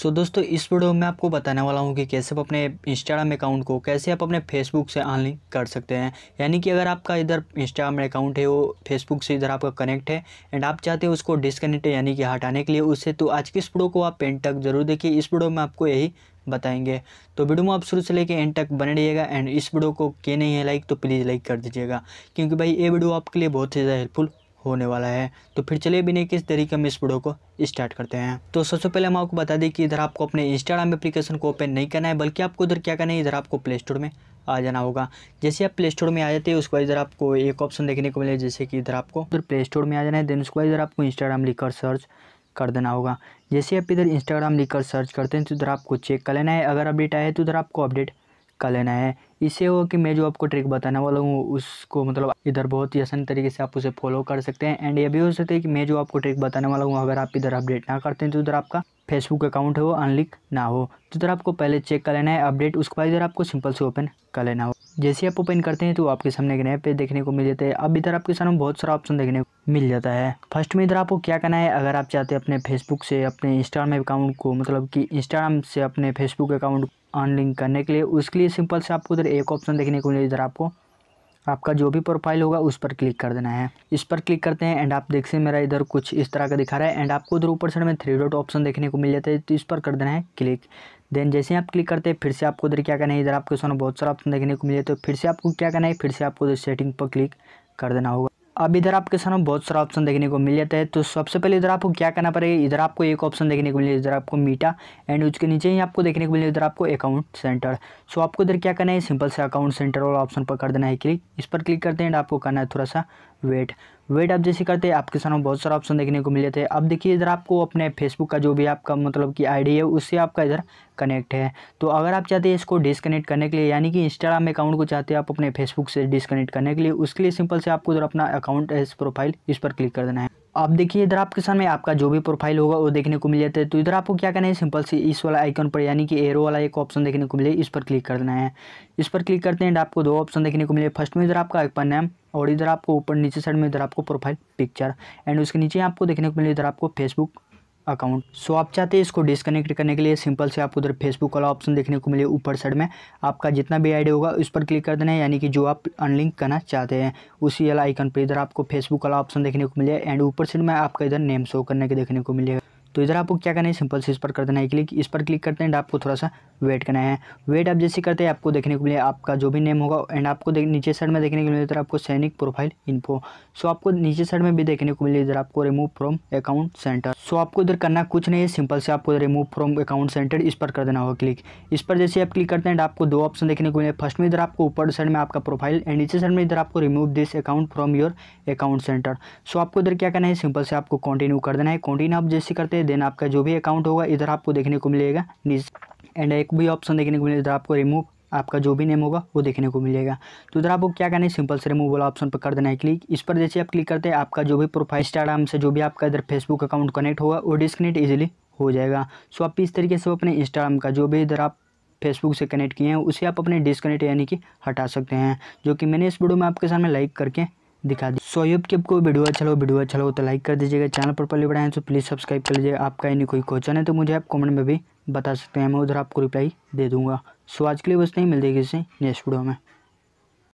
सो so, दोस्तों इस video में आपको बताने वाला हूँ कि कैसे आप अपने इंस्टाग्राम अकाउंट को कैसे आप अपने फेसबुक से अनलिंक कर सकते हैं यानी कि अगर आपका इधर इंस्टाग्राम अकाउंट है वो फेसबुक से इधर आपका कनेक्ट है एंड आप चाहते हैं उसको डिसकनेक्ट यानी कि हटाने के लिए उससे तो आज की इस वीडियो को आप पेन तक जरूर देखिए इस वीडियो में आपको यही बताएंगे तो वीडियो में आप शुरू से लेके एंड तक बने रहिएगा एंड इस वीडियो को के नहीं है लाइक तो प्लीज़ लाइक कर दीजिएगा क्योंकि भाई ये वीडियो आपके लिए बहुत ही ज़्यादा हेल्पफुल होने वाला है तो फिर चलिए बिना किस तरीके हम इस वीडियो को स्टार्ट करते हैं तो सबसे पहले हम आपको बता दें कि इधर आपको अपने इंस्टाग्राम एप्लीकेशन को ओपन नहीं करना है बल्कि आपको उधर क्या करना है इधर आपको प्ले स्टोर में आ जाना होगा जैसे आप प्ले स्टोर में आ जाते हैं उसके बाद इधर आपको एक ऑप्शन देखने को मिले जैसे कि इधर आपको उधर प्ले स्टोर में आ जाना है देन उसके बाद इधर आपको इंस्टाग्राम लिखकर सर्च कर देना होगा जैसे आप इधर इंस्टाग्राम लिखकर सर्च करते हैं तो इधर आपको चेक कर लेना है अगर अपडेट आया है तो इधर आपको अपडेट कर लेना है इससे हो कि मैं जो आपको ट्रिक बताने वाला हूँ उसको मतलब इधर बहुत ही आसान तरीके से आप उसे फॉलो कर सकते हैं एंड ये भी हो सकता है कि मैं जो आपको ट्रिक बताने वाला हूँ अगर आप इधर अपडेट ना करते हैं तो उधर आपका फेसबुक अकाउंट है वो ना हो तो इधर आपको पहले चेक कर लेना है अपडेट उसके बाद इधर आपको सिंपल से ओपन कर लेना हो जैसे आप ओपन करते हैं तो आपके सामने एक नए पेज देखने को मिल जाते हैं अब इधर आपके सामने बहुत सारा ऑप्शन देखने को मिल जाता है फर्स्ट में इधर आपको क्या करना है अगर आप चाहते हैं अपने फेसबुक से अपने इंस्टाग्राम अकाउंट को मतलब कि इंस्टाग्राम से अपने फेसबुक अकाउंट अनलिंक करने के लिए उसके लिए सिंपल से आपको उधर एक ऑप्शन देखने को मिले इधर आपको आपका जो भी प्रोफाइल होगा उस पर क्लिक कर देना है इस पर क्लिक करते हैं एंड आप देख सकते मेरा इधर कुछ इस तरह का दिखा रहा है एंड आपको उधर ऊपर साइड में थ्री डॉट ऑप्शन देखने को मिल जाता है तो इस पर कर देना है क्लिक देन जैसे आप क्लिक करते हैं फिर से आपको उधर क्या करना है इधर आपके सामने बहुत सारा ऑप्शन देखने को मिल जाता तो फिर से आपको क्या करना है फिर से आपको उधर सेटिंग पर क्लिक कर देना होगा अब इधर आपके सामने बहुत सारा ऑप्शन देखने को मिल जाता है तो सबसे पहले इधर आपको क्या करना पड़ेगा इधर आपको एक ऑप्शन देखने को मिलेगा इधर आपको मीटा एंड उसके नीचे ही आपको देखने को मिलेगा इधर आपको अकाउंट सेंटर सो आपको इधर क्या करना है सिंपल से अकाउंट सेंटर वाला ऑप्शन पर कर देना है क्लिक इस पर क्लिक करते हैं एंड आपको करना है थोड़ा सा वेट वेट आप जैसे करते हैं आपके सामने बहुत सारा ऑप्शन देखने को मिले थे अब देखिए इधर आपको अपने फेसबुक का जो भी आपका मतलब कि आईडी है उससे आपका इधर कनेक्ट है तो अगर आप चाहते हैं इसको डिसकनेक्ट करने के लिए यानी कि इंस्टाग्राम अकाउंट को चाहते हैं आप अपने फेसबुक से डिसकनेक्ट करने के लिए उसके लिए सिंपल से आपको इधर अपना अकाउंट इस प्रोफाइल इस पर क्लिक कर देना है अब देखिए इधर आपके सामने आपका जो भी प्रोफाइल होगा वो देखने को मिल जाता है तो इधर आपको क्या करना है सिंपल से इस वाला आइकन पर यानी कि एरो वाला एक ऑप्शन देखने को मिले इस पर क्लिक करना है इस पर क्लिक करते हैं आपको दो ऑप्शन देखने को मिले फर्स्ट में इधर आपका आइकन है और इधर आपको ऊपर नीचे साइड में इधर आपको प्रोफाइल पिक्चर एंड उसके नीचे आपको देखने को मिले इधर आपको फेसबुक अकाउंट सो आप चाहते हैं इसको डिसकनेक्ट करने के लिए सिंपल से आपको उधर फेसबुक वाला ऑप्शन देखने को मिले ऊपर साइड में आपका जितना भी आईडी होगा उस पर क्लिक कर देना है यानी कि जो आप अनलिंक करना चाहते हैं उसी वाला आइकन पर इधर आपको फेसबुक वाला ऑप्शन देखने को मिले एंड ऊपर साइड में आपका इधर नेम शो करने के देखने को मिलेगा तो इधर आपको क्या करना है सिंपल से इस पर कर देना है क्लिक इस पर क्लिक करते हैं एंड आपको थोड़ा सा वेट करना है वेट आप जैसे करते हैं आपको देखने को मिले आपका जो भी नेम होगा एंड आपको नीचे साइड में देखने को मिले इधर आपको सैनिक प्रोफाइल इन्फो सो आपको नीचे साइड में भी देखने को मिले इधर आपको remove from account centre so आपको इधर करना कुछ नहीं है सिंपल से आपको रिमूव फ्रॉम अकाउंट सेंटर इस पर कर देना होगा क्लिक इस पर जैसे आप क्लिक करते हैं आपको दो ऑप्शन देखने को मिले फर्स्ट में इधर आपको ऊपर साइड में आपका प्रोफाइल एंड नीचे साइड में इधर आपको remove this account from your account centre so आपको इधर क्या करना है सिंपल से आपको कंटिन्यू कर देना है कॉन्टिन्यू आप जैसे करते हैं करेंगे देन आपका जो भी अकाउंट होगा इधर आपको देखने को मिलेगा नीचे एंड एक भी ऑप्शन देखने को मिलेगा इधर आपको रिमूव आपका जो भी नेम होगा वो देखने को मिलेगा तो इधर आपको क्या करना है सिंपल से रिमूव वाला ऑप्शन पर कर देना है क्लिक इस पर जैसे आप क्लिक करते हैं आपका जो भी प्रोफाइल इंस्टाग्राम से जो भी आपका इधर फेसबुक अकाउंट कनेक्ट होगा वो डिस्कनेक्ट ईजिली हो जाएगा सो आप इस तरीके से अपने इंस्टाग्राम का जो भी इधर आप फेसबुक से कनेक्ट किए हैं उसे आप अपने डिस्कनेक्ट यानी कि हटा सकते हैं जो कि मैंने इस वीडियो में आपके सामने लाइक करके दिखा दी सो यूब की आपको वीडियो अच्छा लगा वीडियो अच्छा लगा तो लाइक कर दीजिएगा चैनल पर पहले बढ़ाएं तो प्लीज़ सब्सक्राइब कर लीजिए आपका यानी कोई क्वेश्चन है तो मुझे आप कमेंट में भी बता सकते हैं मैं उधर आपको रिप्लाई दे दूँगा सो आज के लिए बस नहीं मिल जाएगी इसे नेक्स्ट वीडियो में